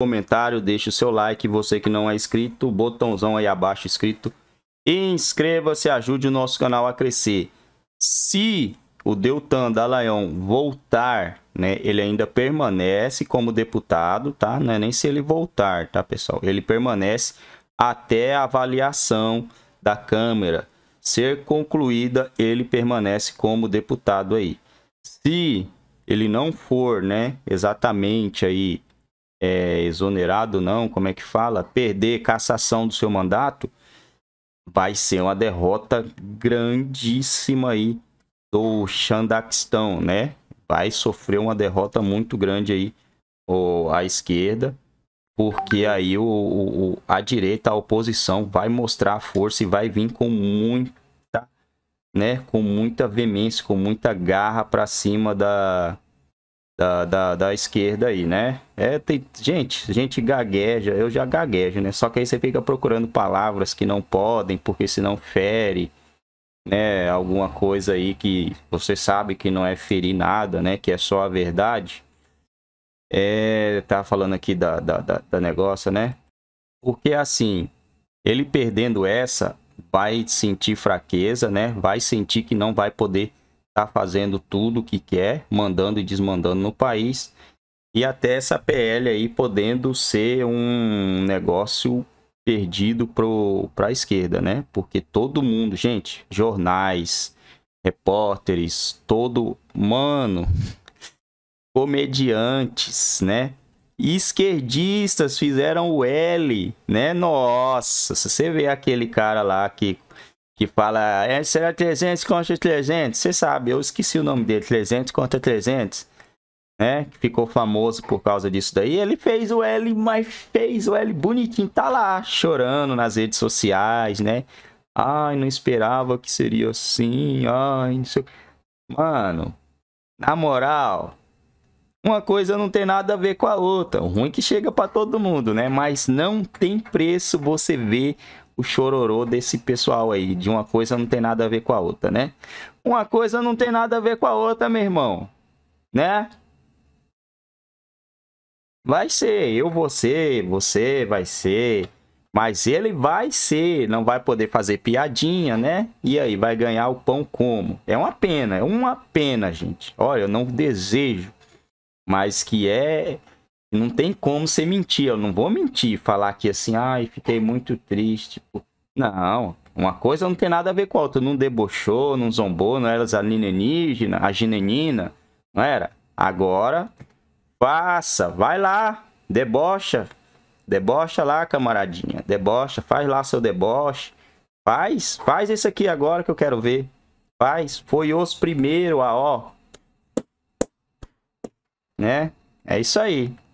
comentário, deixe o seu like. Você que não é inscrito, botãozão aí abaixo escrito. Inscreva-se, ajude o nosso canal a crescer. Se o Deltan Dallagnol voltar, né, ele ainda permanece como deputado, tá? Não é nem se ele voltar, tá, pessoal? Ele permanece até a avaliação da Câmara ser concluída, ele permanece como deputado aí. Se ele não for, né, exatamente aí é, exonerado, não, como é que fala? Perder cassação do seu mandato, vai ser uma derrota grandíssima aí do Xandaquistão, né? Vai sofrer uma derrota muito grande aí o, a esquerda, porque aí o, o, a direita, a oposição, vai mostrar a força e vai vir com muito né? Com muita veemência, com muita garra para cima da da, da, da, esquerda aí, né? É, tem, gente, gente gagueja, eu já gaguejo, né? Só que aí você fica procurando palavras que não podem, porque senão fere, né? Alguma coisa aí que você sabe que não é ferir nada, né? Que é só a verdade. É, tá falando aqui da, da, da, da negócio, né? Porque assim, ele perdendo essa, vai sentir fraqueza, né? Vai sentir que não vai poder está fazendo tudo o que quer, mandando e desmandando no país, e até essa PL aí podendo ser um negócio perdido para a esquerda, né? Porque todo mundo, gente, jornais, repórteres, todo mano, comediantes, né? Esquerdistas fizeram o L, né? Nossa, se você vê aquele cara lá que que fala, é, será é 300 contra 300, você sabe, eu esqueci o nome dele, 300 contra 300, né, que ficou famoso por causa disso daí, ele fez o L, mas fez o L bonitinho, tá lá chorando nas redes sociais, né, ai, não esperava que seria assim, ai, não sei... mano, na moral, uma coisa não tem nada a ver com a outra. O ruim é que chega para todo mundo, né? Mas não tem preço você ver o chororô desse pessoal aí. De uma coisa não tem nada a ver com a outra, né? Uma coisa não tem nada a ver com a outra, meu irmão. Né? Vai ser, eu vou ser, você vai ser. Mas ele vai ser, não vai poder fazer piadinha, né? E aí, vai ganhar o pão como? É uma pena, é uma pena, gente. Olha, eu não desejo, mas que é não tem como você mentir. Eu não vou mentir, falar aqui assim, ai, fiquei muito triste. Não, uma coisa não tem nada a ver com a outra. Não debochou, não zombou, não era alienígena, a ginenina, não era? Agora, faça, vai lá, debocha. Debocha lá, camaradinha. Debocha, faz lá seu deboche. Faz, faz esse aqui agora que eu quero ver. Faz, foi os primeiro, a ó. Né? É isso aí.